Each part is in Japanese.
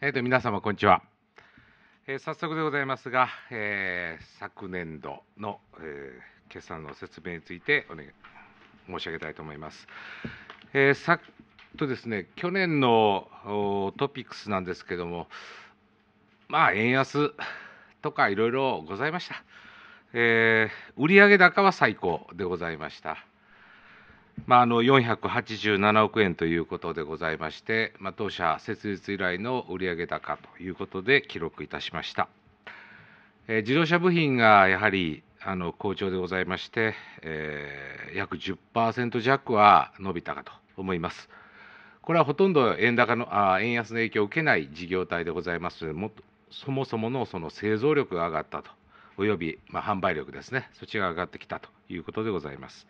えーと、皆様こんにちは、えー、早速でございますが、えー、昨年度の、えー、決算の説明についてお願い申し上げたいと思います。えー、さっとですね去年のトピックスなんですけどもまあ円安とかいろいろございました。えー、売上高は最高でございました。まあ、あの487億円ということでございまして、まあ、当社設立以来の売上高ということで記録いたしました。え自動車部品がやはりあの好調でございまして、えー、約10%弱は伸びたかと思います。これはほとんど円高のあ円安の影響を受けない事業体でございますもそもそものその製造力が上がったと、および、まあ、販売力ですね、そっちが上がってきたということでございます。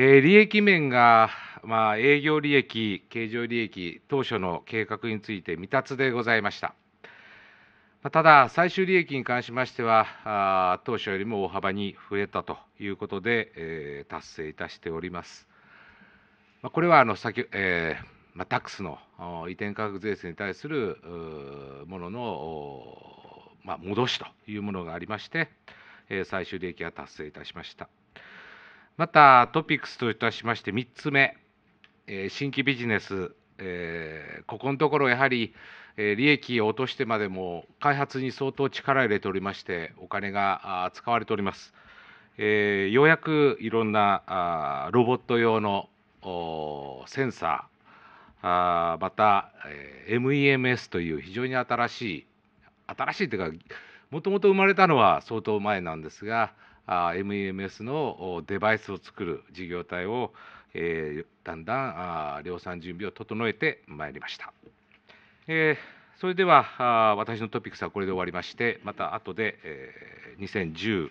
えー、利益面が、まあ、営業利益、経常利益、当初の計画について未達でございました。ただ、最終利益に関しましては、当初よりも大幅に増えたということで、えー、達成いたしております。まあ、これはあの先、えーまあ、タックスの移転価格税制に対するものの、まあ、戻しというものがありまして、えー、最終利益が達成いたしました。またトピックスといたしまして3つ目、え新規ビジネス、えここのところやはり利益を落としてまでも開発に相当力を入れておりましてお金が使われております、えー、ようやくいろんなあロボット用のセンサーあまた、えー、MEMS という非常に新しい新しいというかもともと生まれたのは相当前なんですが MEMS のデバイスを作る事業体を、えー、だんだんあ量産準備を整えてまいりました。えー、それではあ私のトピックスはこれで終わりましてまた後で、えー、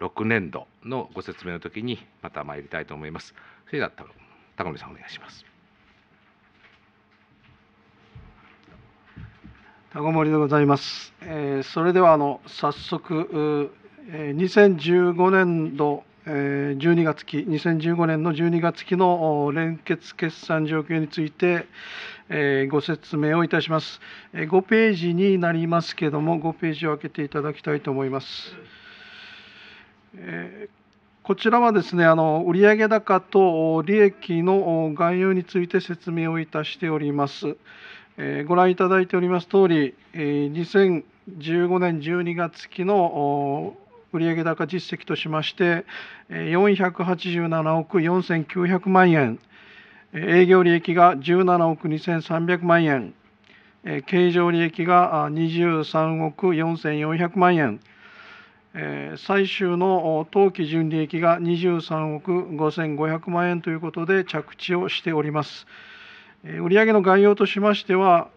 2016年度のご説明の時にまた参りたいと思います。それでは高森さんお願いします。高森でございます。えー、それではあの早速2015年度12月期2015年の12月期の連結決算状況についてご説明をいたします5ページになりますけれども5ページを開けていただきたいと思いますこちらはですね、あの売上高と利益の概要について説明をいたしております。えー、ご覧いただいております通り、えー、2015年12月期の売上高実績としまして、487億4900万円、営業利益が17億2300万円、経常利益が23億4400万円、最終の当期純利益が23億5500万円ということで着地をしております。売上の概要としましては、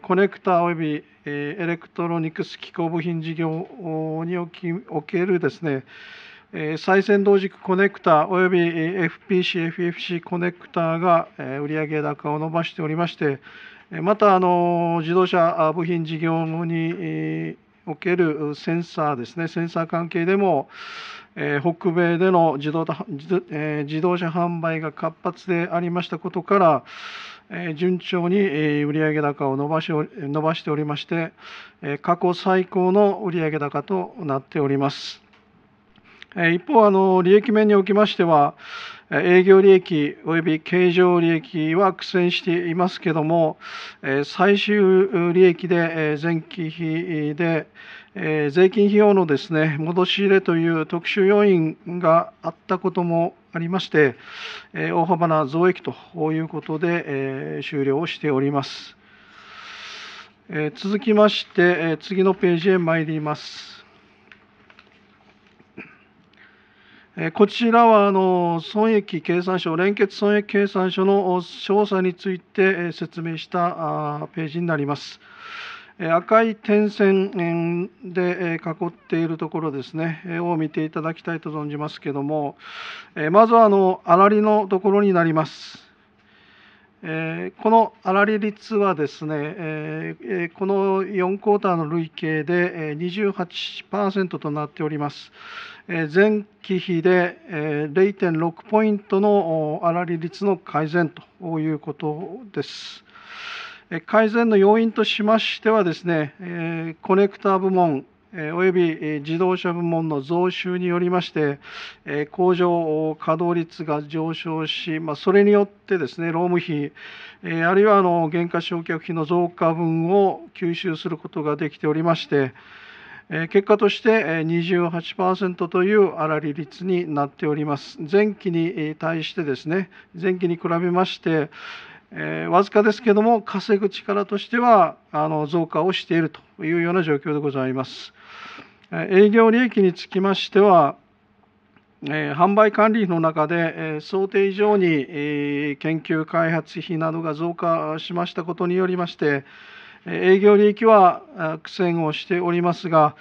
コネクタおよびエレクトロニクス機構部品事業におけるですね、再生同軸コネクタおよび FPC、FFC コネクタが売上高を伸ばしておりまして、またあの自動車部品事業におけるセンサーですね、センサー関係でも、北米での自動,、自動車販売が活発でありましたことから、順調に売上高を伸ばし伸ばしておりまして、過去最高の売上高となっております。一方あの、利益面におきましては、営業利益及び経常利益は苦戦していますけども、最終利益で前期比でえ税金費用のですね戻し入れという特殊要因があったこともありまして、え大幅な増益ということで、え終了をしております。え続きまして、え次のページへ参ります。えこちらはあの損益計算書、連結損益計算書の詳細について説明したページになります。赤い点線で囲っているところですねを見ていただきたいと存じますけどもまずはあのあらのところになります。この粗利率はですね、この4クォーターの累計で28%となっております。前期比で0.6ポイントの粗利率の改善ということです。改善の要因としましてはですね、コネクタ部門、および自動車部門の増収によりまして、工場稼働率が上昇し、それによってですね、労務費、あるいは原減価償却費の増加分を吸収することができておりまして、結果として28%という粗利率になっております。前期に対してですね、前期に比べまして、えー、わずかですけども稼ぐ力としてはあの増加をしているというような状況でございます。営業利益につきましては、えー、販売管理費の中で、えー、想定以上に、えー、研究開発費などが増加しましたことによりまして、営業利益は苦戦をしておりますが、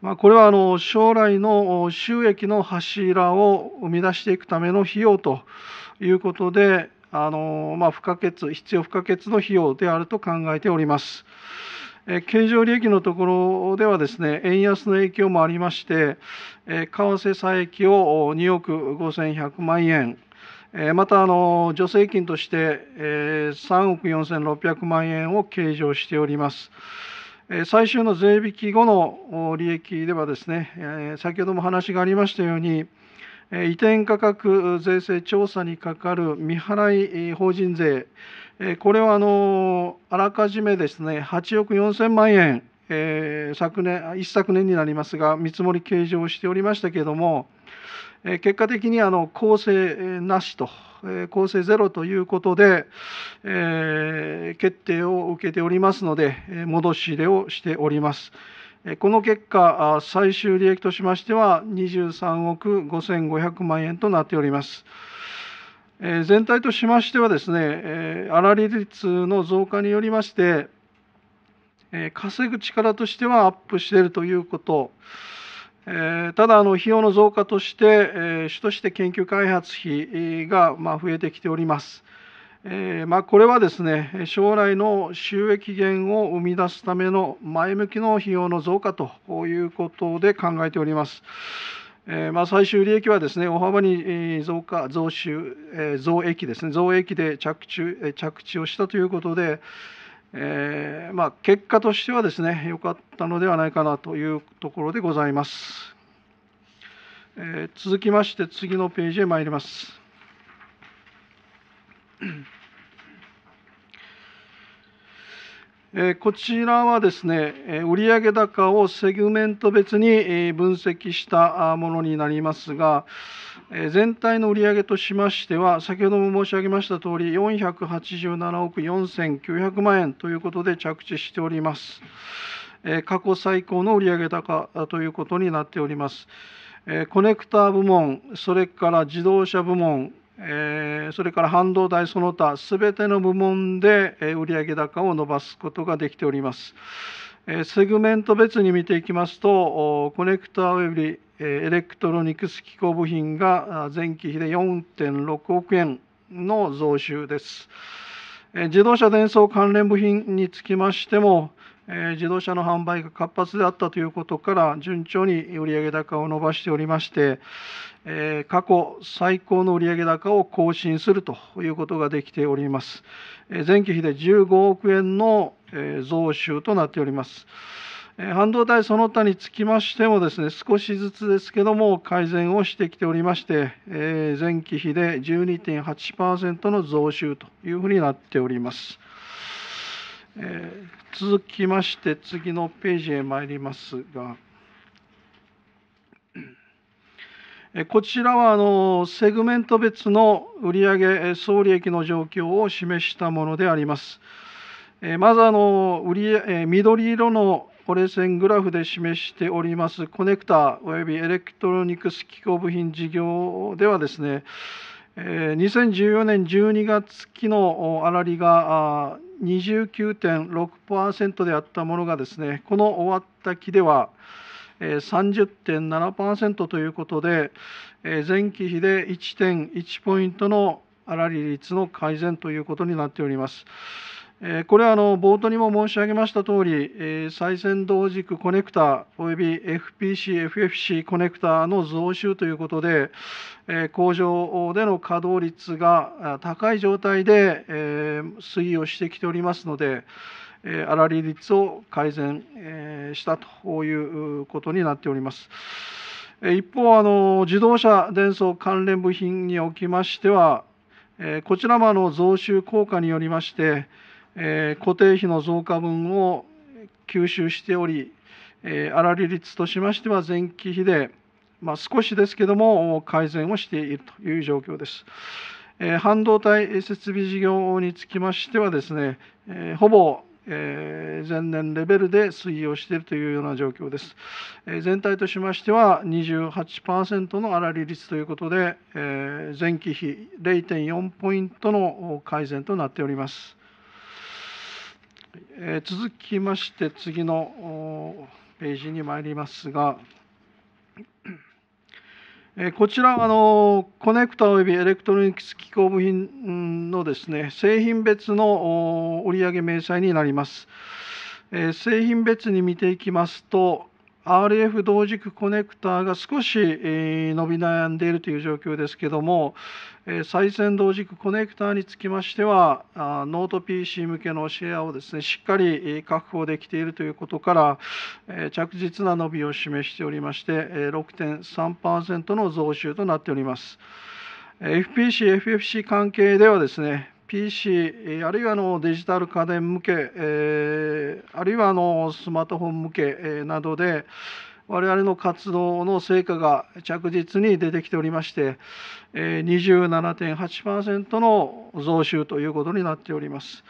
まあ、これはあの将来の収益の柱を生み出していくための費用ということで、あのまあ、不可欠必要不可欠の費用であると考えております。え経常利益のところではですね円安の影響もありまして、え為替差益を2億5100万円またあの助成金として3億4600万円を計上しております。最終の税引き後の利益ではですね、先ほども話がありましたように、移転価格税制調査にかかる未払い法人税、これはあのあらかじめですね8億4000万円、昨年一昨年になりますが見積もり計上しておりましたけれども、結果的にあの公正なしと、公正ゼロということで、決定を受けておりますので戻し入れをしております。この結果、最終利益としましては23億5500万円となっております。全体としましてはですね、粗利率の増加によりまして、稼ぐ力としてはアップしているということ、ただあの費用の増加として主として研究開発費がま増えてきております。えー、まあ、これはですね将来の収益源を生み出すための前向きの費用の増加ということで考えております。えー、まあ、最終利益はですね大幅に増加、増収、えー、増益ですね、増益で着地着地をしたということで、えー、まあ、結果としてはですね良かったのではないかなというところでございます。え続きまして、次のページへ参ります。えこちらはですね、売上高をセグメント別に分析したものになりますが、全体の売上としましては、先ほども申し上げましたとおり、487億4900万円ということで着地しております。過去最高の売上高ということになっております。コネクター部門、それから自動車部門、えそれから半導体その他すべての部門で売上高を伸ばすことができております。セグメント別に見ていきますと、コネクタウェブリエレクトロニクス機構部品が前期比で4.6億円の増収です。自動車伝送関連部品につきましても、自動車の販売が活発であったということから順調に売上高を伸ばしておりまして過去最高の売上高を更新するということができております前期比で15億円の増収となっております半導体その他につきましてもですね少しずつですけども改善をしてきておりまして前期比で12.8%の増収というふうになっております。え続きまして次のページへ参りますが、えこちらはあのセグメント別の売上総利益の状況を示したものであります。えまずあの売り、え緑色の折れ線グラフで示しておりますコネクタおよびエレクトロニクス機構部品事業ではですね2014年12月期の粗利が29.6%であったものがですねこの終わった期では30.7%ということで前期比で1.1ポイントの粗利率の改善ということになっております。これはあの冒頭にも申し上げましたとおり、再線同軸コネクタおよび FPC、FFC コネクタの増収ということで、工場での稼働率が高い状態で推移をしてきておりますので、粗利率を改善したということになっております。一方、あの自動車電装関連部品におきましては、こちらもあの増収効果によりまして、えー、固定費の増加分を吸収しており、えー、粗利率としましては前期比で、まあ、少しですけども改善をしているという状況です。えー、半導体設備事業につきましてはですね、えー、ほぼえ前年レベルで推移をしているというような状況です。え全体としましては28%の粗利率ということで、え前期比0.4ポイントの改善となっております。え続きまして次のページに参りますが、えこちらあのコネクタ及びエレクトロニクス機構部品のですね製品別の売上明細になります、え製品別に見ていきますと RF 同軸コネクターが少し伸び悩んでいるという状況ですけども再生同軸コネクターにつきましてはノート PC 向けのシェアをですねしっかり確保できているということから着実な伸びを示しておりまして6.3%の増収となっております。FPC、FFC 関係ではですね、PC、あるいはのデジタル家電向け、えー、あるいはのスマートフォン向け、えー、などで、我々の活動の成果が着実に出てきておりまして、えー、27.8%の増収ということになっております。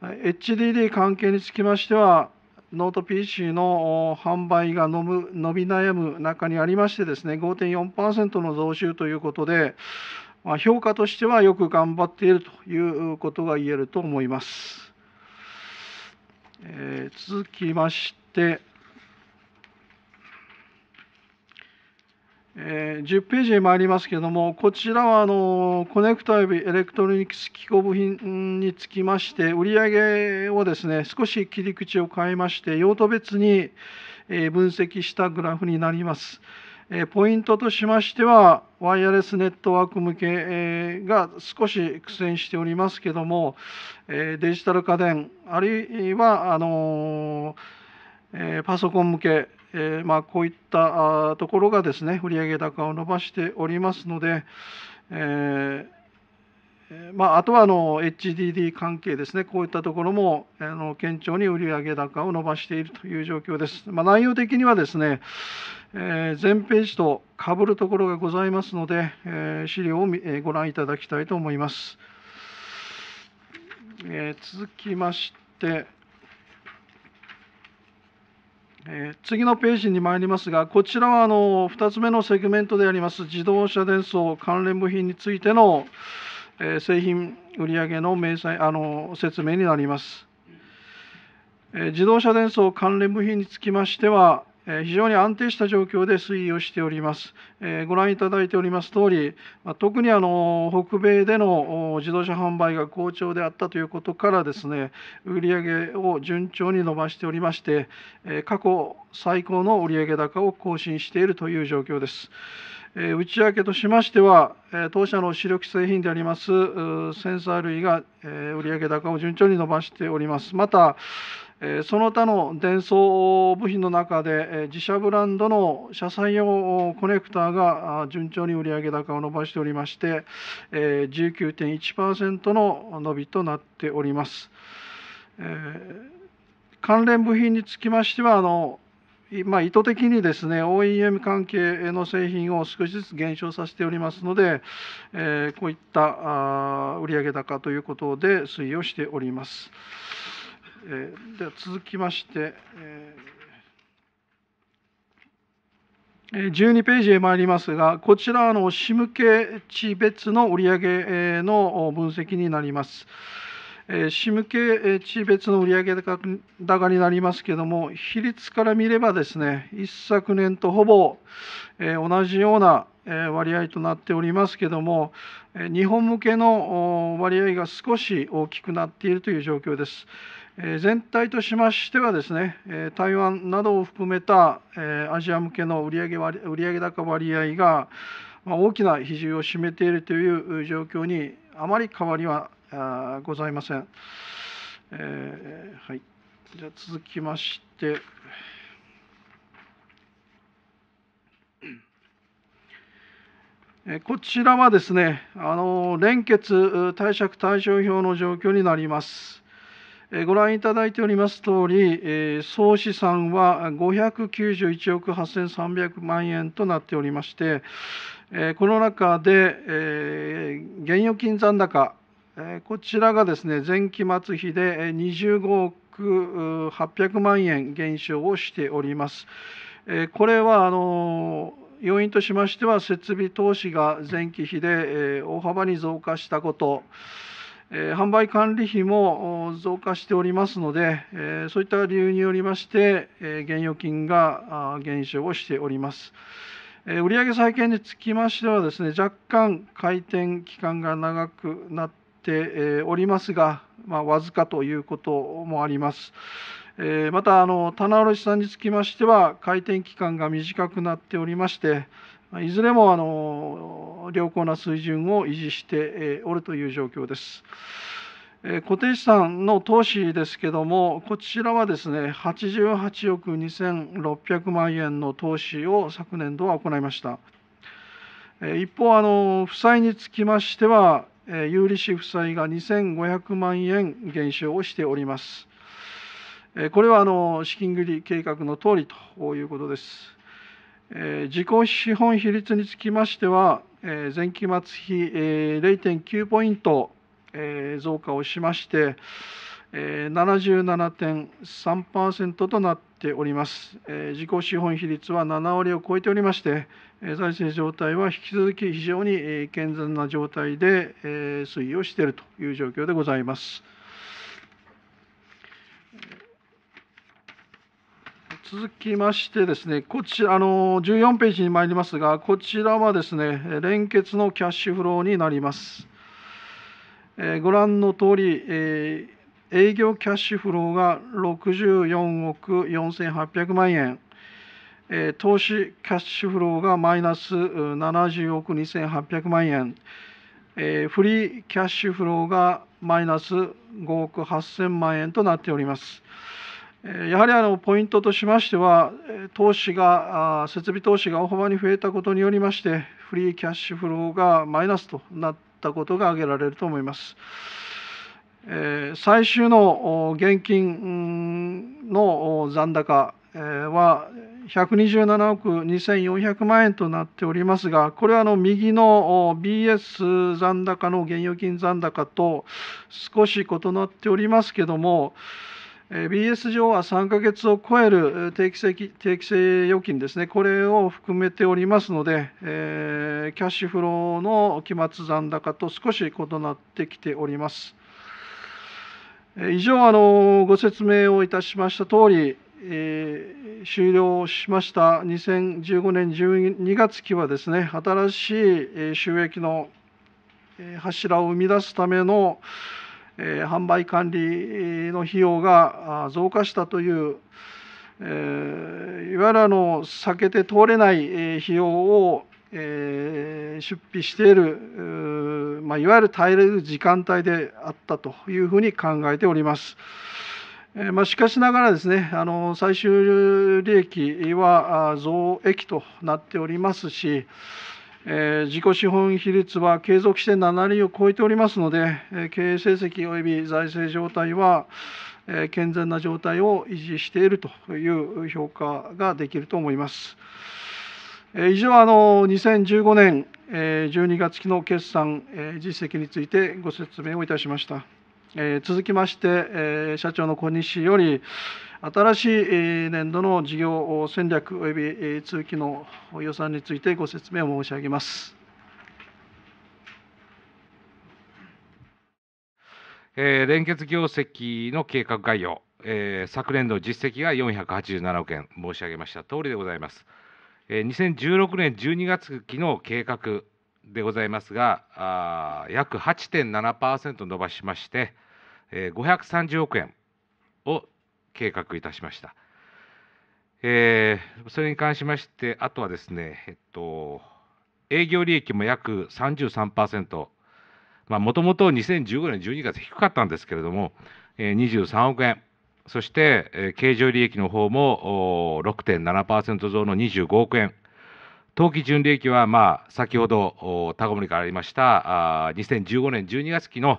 HDD 関係につきましては、ノート PC の販売が伸び悩む中にありましてですね、5.4%の増収ということで、評価としてはよく頑張っているということが言えると思います。えー、続きまして、えー、10ページに参りますけれども、こちらはあのコネクタエビエレクトロニクス機構部品につきまして、売上をですね、少し切り口を変えまして、用途別に分析したグラフになります。ポイントとしましては、ワイヤレスネットワーク向けが少し苦戦しておりますけども、デジタル家電、あるいはあのパソコン向け、まあ、こういったところがですね、売上高を伸ばしておりますので、えーまあ、あとはあの HDD 関係ですね、こういったところもあの堅調に売上高を伸ばしているという状況です。まあ、内容的にはですね、えー、前ページとかぶるところがございますので、えー、資料を、えー、ご覧いただきたいと思います。え続きまして、え次のページに参りますが、こちらはあの2つ目のセグメントであります、自動車電装関連部品についての、え製品売上の明細あの説明になります、え自動車電装関連部品につきましては、え非常に安定した状況で推移をしております、えご覧いただいております通り、ま特にあの北米での自動車販売が好調であったということからですね売上を順調に伸ばしておりまして、え過去最高の売上高を更新しているという状況です内訳としましては、当社の主力製品でありますセンサー類が売上高を順調に伸ばしております。また、その他の電装部品の中で、自社ブランドの車載用コネクターが順調に売上高を伸ばしておりまして、19.1%の伸びとなっております。関連部品につきましては、まあ、意図的にですね OEM 関係の製品を少しずつ減少させておりますので、えー、こういった売上高ということで推移をしております。えー、では続きまして、えー12ページへ参りますが、こちらの市向け地別の売上の分析になります。えー、仕向け地別の売上高になりますけれども、比率から見ればですね、一昨年とほぼ、えー、同じような割合となっておりますけれども、日本向けの割合が少し大きくなっているという状況です。全体としましてはですね、台湾などを含めたアジア向けの売上割売上高割合が大きな比重を占めているという状況にあまり変わりはあございません。えー、はい。じゃ続きまして、えこちらはですね、あの連結貸借対照表の状況になります。えご覧いただいております通り、え総資産は591億8300万円となっておりまして、えこの中で、え現預金残高こちらがですね前期末比で25億800万円減少をしております。これはあの要因としましては設備投資が前期比で大幅に増加したこと。販売管理費も増加しておりますので、そういった理由によりまして、現預金が減少をしております。売上再建につきましてはですね、若干回転期間が長くなっっておりますが、まあ、わずかということもあります。えー、またあの棚卸さんにつきましては開店期間が短くなっておりましていずれもあの良好な水準を維持しておるという状況です。え固定資産の投資ですけども、こちらはですね、88億2600万円の投資を昨年度は行いました。一方、あの負債につきましては、有利子負債が2500万円減少をしております。これはあの資金繰り計画の通りということです。自己資本比率につきましては、前期末比0.9ポイント増加をしまして、77.3%となっております。自己資本比率は7割を超えておりまして、財政状態は引き続き非常に健全な状態で推移をしているという状況でございます。続きましてですね、こちらの14ページに参りますが、こちらはですね、連結のキャッシュフローになります。ご覧の通り、営業キャッシュフローが64億4800万円、投資キャッシュフローがマイナス70億2800万円、フリーキャッシュフローがマイナス5億8000万円となっております。やはりあのポイントとしましては、投資が、設備投資が大幅に増えたことによりまして、フリーキャッシュフローがマイナスとなったことが挙げられると思います。最終の現金の残高は127億2400万円となっておりますが、これはの右の BS 残高の現預金残高と少し異なっておりますけれども、BS 上は3ヶ月を超える定期性定期性預金ですね、これを含めておりますので、キャッシュフローの期末残高と少し異なってきております。以上あのご説明をいたしました通り、えー、終了しました2015年12月期はですね新しい収益の柱を生み出すための、販売管理の費用が増加したという、いわゆるあの避けて通れない費用を、出費しているまあ、いわゆる耐える時間帯であったというふうに考えております。えまあ、しかしながらですねあの最終利益は増益となっておりますし、えー、自己資本比率は継続して7割を超えておりますので、え経営成績および財政状態は、え健全な状態を維持しているという評価ができると思います。以上あの2015年12月期の決算実績についてご説明をいたしました続きまして社長の小西より新しい年度の事業戦略及び通期の予算についてご説明を申し上げます連結業績の計画概要昨年度実績が487億円申し上げました通りでございます。2016年12月期の計画でございますが約8.7%伸ばしまして530億円を計画いたしました。えー、それに関しまして、あとはですね、えっと、営業利益も約33%、もともと2015年12月低かったんですけれども、え23億円、そして、えー、経常利益の方も6.7%増の25億円。当期純利益は、まあ、先ほど高森からありましたあ2015年12月期の、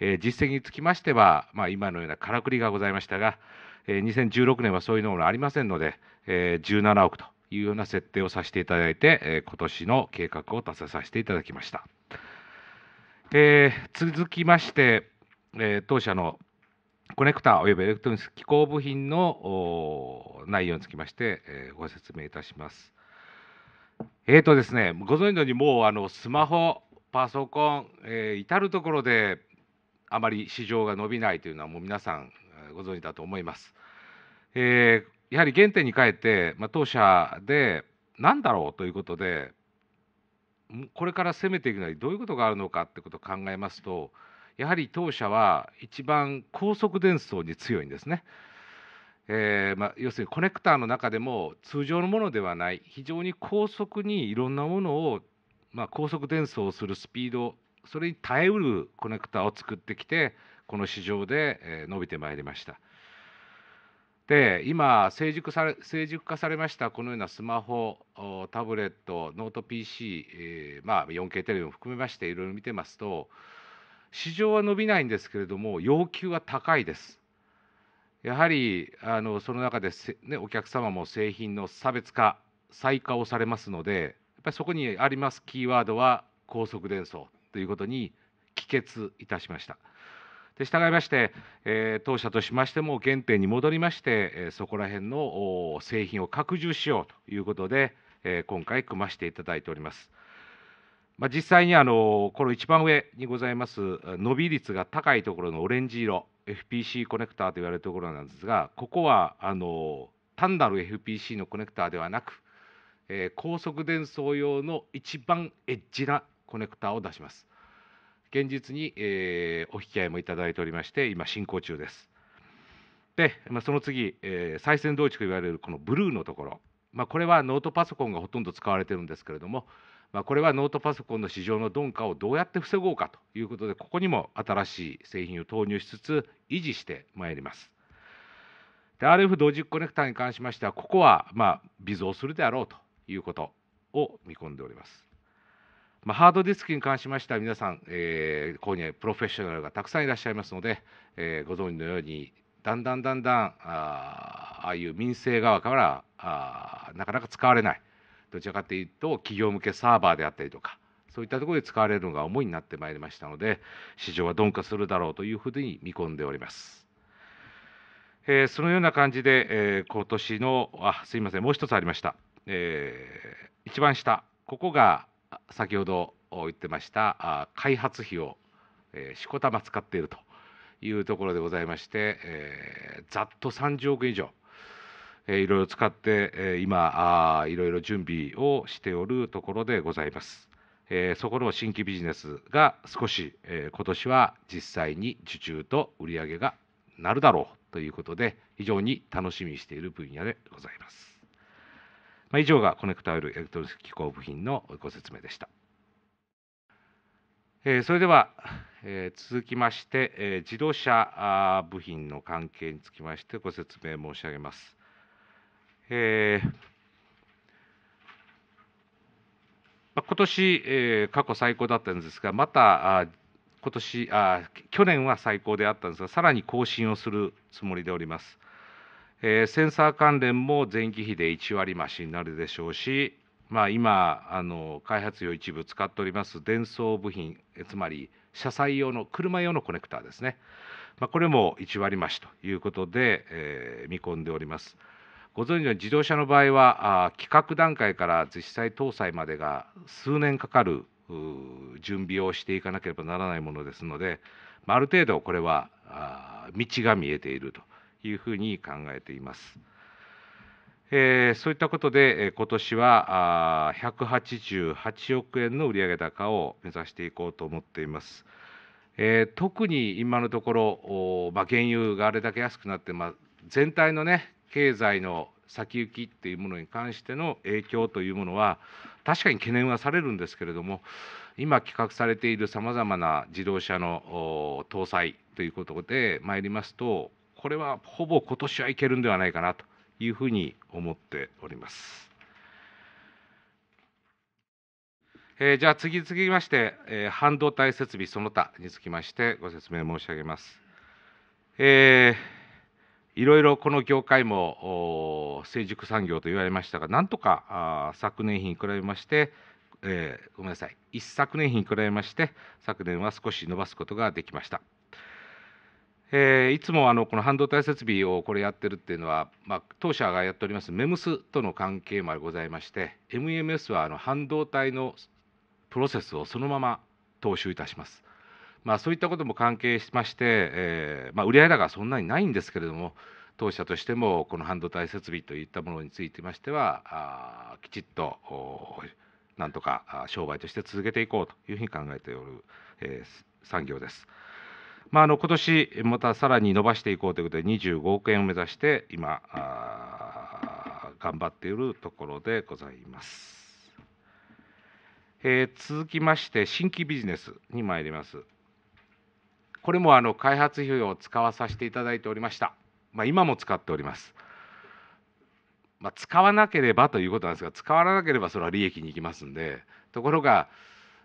えー、実績につきましては、まあ、今のようなからくりがございましたが、えー、2016年はそういうのもありませんので、えー、17億というような設定をさせていただいて、えー、今年の計画を立てさせていただきました。えー、続きまして、えー、当社のコネクタおよびエレクトロニクス機構部品の内容につきまして、えー、ご説明いたします。えーとですね、ご存知のようにもうあのスマホパソコン、えー、至る所であまり市場が伸びないというのはもう皆さんご存知だと思います。えー、やはり原点に変えて、まあ、当社で何だろうということでこれから攻めていくのにどういうことがあるのかってことを考えますとやはり当社は一番高速伝送に強いんですね。えー、まあ、要するにコネクターの中でも通常のものではない非常に高速にいろんなものを、まあ、高速伝送するスピードそれに耐えうるコネクターを作ってきてこの市場で、え伸びてまいりました。で今成熟され成熟化されましたこのようなスマホタブレットノート PC、えー、まあ、4K テレビも含めましていろいろ見てますと市場は伸びないんですけれども要求は高いです。やはりあのその中で、ね、お客様も製品の差別化再化をされますのでやっぱりそこにありますキーワードは高速伝送ということに帰結いたしました。で従いまして、えー、当社としましても原点に戻りまして、えー、そこら辺の製品を拡充しようということで、えー、今回組ましていただいております。まあ、実際にあのこの一番上にございます伸び率が高いところのオレンジ色 FPC コネクターと言われるところなんですがここはあの単なる FPC のコネクターではなく、えー、高速伝送用の一番エッジなコネクターを出します。現実に、えー、お引き合いもいただいておりまして今進行中です。で、まあ、その次、えー、再生同地といわれるこのブルーのところまあ、これはノートパソコンがほとんど使われてるんですけれども、まあ、これはノートパソコンの市場の鈍化をどうやって防ごうかということでここにも新しい製品を投入しつつ維持してまいります。で RF 同軸コネクタに関しましてはここはまあ微増するであろうということを見込んでおります。まあ、ハードディスクに関しましては皆さん、えー、ここにプロフェッショナルがたくさんいらっしゃいますので、えー、ご存知のようにだんだんだんだんああいう民生側からあなかなか使われないどちらかというと企業向けサーバーであったりとかそういったところで使われるのが主になってまいりましたので市場は鈍化するだろうというふうに見込んでおります。えー、そのような感じで、えー、今年のあすいませんもう一つありました、えー、一番下ここが先ほど言ってましたあ開発費を、えー、しこたま使っているというところでございまして、えー、ざっと30億以上、えー、いろいろ使って、えー、今あいろいろ準備をしておるところでございます。えー、そこの新規ビジネスが少し、えー、今年は実際に受注と売り上げがなるだろうということで非常に楽しみにしている分野でございます。まあ、以上がコネクタウイルエレクトロニック機構部品のご説明でした。えー、それではえ続きまして、え自動車部品の関係につきましてご説明申し上げます。えまあ、今年、え過去最高だったんですがまた今年あ去年は最高であったんですがさらに更新をするつもりでおります、えセンサー関連も前期比で1割増しになるでしょうし、まあ、今あの開発用一部使っております電装部品つまり車載用の車用のコネクターですね、まあ、これも1割増しということで、えー、見込んでおりますご存知の自動車の場合はあ企画段階から実際搭載までが数年かかる準備をしていかなければならないものですので、まあ、ある程度これはあ道が見えているというふうに考えています。えー、そういったことで、えー、今年はあ188億円の売上高を目指していこうと思っています。えー、特に今のところ、まあ、原油があれだけ安くなって、まあ、全体の、ね、経済の先行きっていうものに関しての影響というものは確かに懸念はされるんですけれども今企画されているさまざまな自動車の搭載ということで参りますとこれはほぼ今年はいけるんではないかなというふうに思っております。えー、じゃあ次々まして、えー、半導体設備その他につきましてご説明申し上げます。えー、いろいろこの業界も成熟産業と言われましたがなんとか昨年比に比べましてえー、ごめんなさい一昨年比に比べまして昨年は少し伸ばすことができました。えー、いつもあのこの半導体設備をこれやってるっていうのは、まあ、当社がやっております MEMS との関係もございまして MEMS はあの半導体のプロセスをそのまま踏襲いたします。まあ、そういったことも関係しまして、えーまあ、売上高そんなにないんですけれども当社としてもこの半導体設備といったものについてましてはあきちっとなんとか商売として続けていこうというふうに考えておる、えー、産業です。まあ、あの今年またさらに伸ばしていこうということで25億円を目指して今あ頑張っているところでございます。えー、続きまして新規ビジネスに参ります。これもあの開発費用を使わさせていただいておりました。まあ、今も使っております。まあ、使わなければということなんですが使わなければそれは利益に行きますんでところが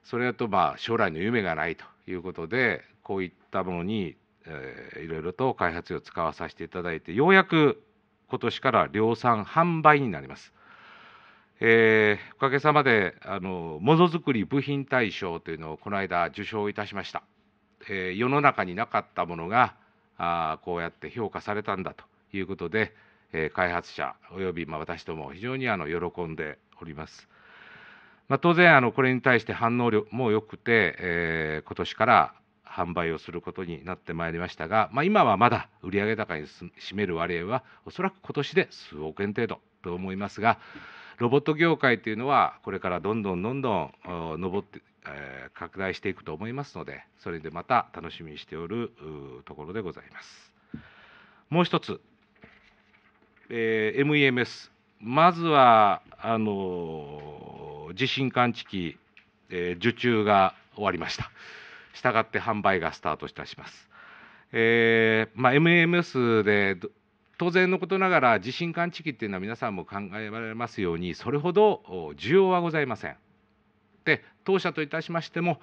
それだとまあ将来の夢がないということでこういったものに、えー、いろいろと開発を使わさせていただいてようやく今年から量産販売になります。えー、おかげさまであのものづくり部品大賞というのをこの間受賞いたしました、えー、世の中になかったものがあこうやって評価されたんだということで、えー、開発者およびまあ私ども非常にあの喜んでおります、まあ、当然あのこれに対して反応量も良くて、え今年から販売をすることになってまいりましたが、まあ、今はまだ売上高に占める割合はおそらく今年で数億円程度と思いますがロボット業界というのはこれからどんどんどんどん上って拡大していくと思いますのでそれでまた楽しみにしておるところでございます。もう一つ、えー、MEMS まずはあの地震感知器、えー、受注が終わりました。したがって販売がスタートいたします。えーまあ、MMS で当然のことながら地震感知器っていうのは皆さんも考えられますようにそれほど需要はございません。で当社といたしましても、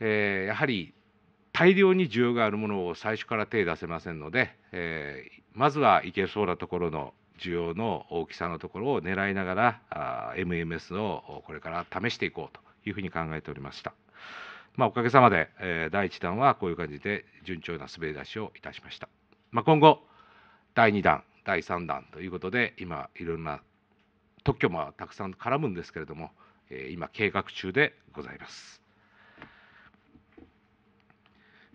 えー、やはり大量に需要があるものを最初から手出せませんので、えー、まずはいけそうなところの需要の大きさのところを狙いながらあ MMS をこれから試していこうというふうに考えておりました。まあ、おかげさまで、え第1弾はこういう感じで順調な滑り出しをいたしました。まあ、今後第2弾第3弾ということで今いろんな特許もたくさん絡むんですけれども、え今計画中でございます。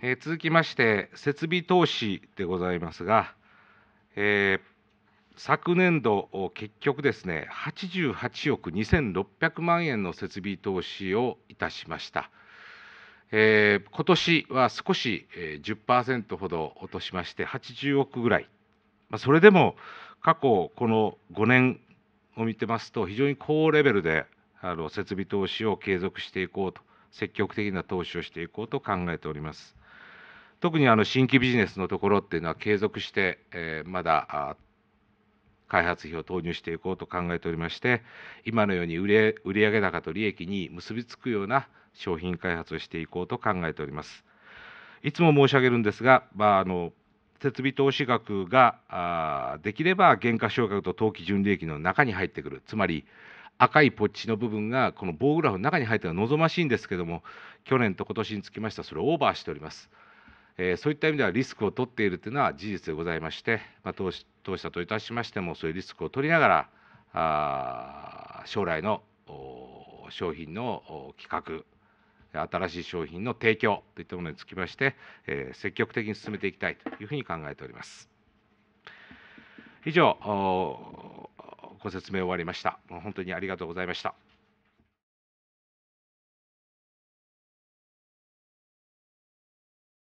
え続きまして設備投資でございますが、えー、昨年度結局ですね88億2600万円の設備投資をいたしました。えー、今年は少し10%ほど落としまして80億ぐらい、まあ、それでも過去この5年を見てますと非常に高レベルであの設備投資を継続していこうと積極的な投資をしていこうと考えております。特にあの新規ビジネスのところっていうのは継続して、えー、まだ開発費を投入していこうと考えておりまして今のように売上高と利益に結びつくような商品開発をしていこうと考えておりますいつも申し上げるんですが、まあ、あの設備投資額があできれば減価償却と当期純利益の中に入ってくるつまり赤いポッチの部分がこの棒グラフの中に入っては望ましいんですけども去年と今年につきましてはそれをオーバーしております、えー、そういった意味ではリスクを取っているというのは事実でございまして、まあ、投資投資者といたしましてもそういうリスクを取りながらあ将来の商品の企画新しい商品の提供といったものにつきまして、えー、積極的に進めていきたいというふうに考えております。以上ご説明終わりました。本当にありがとうございました。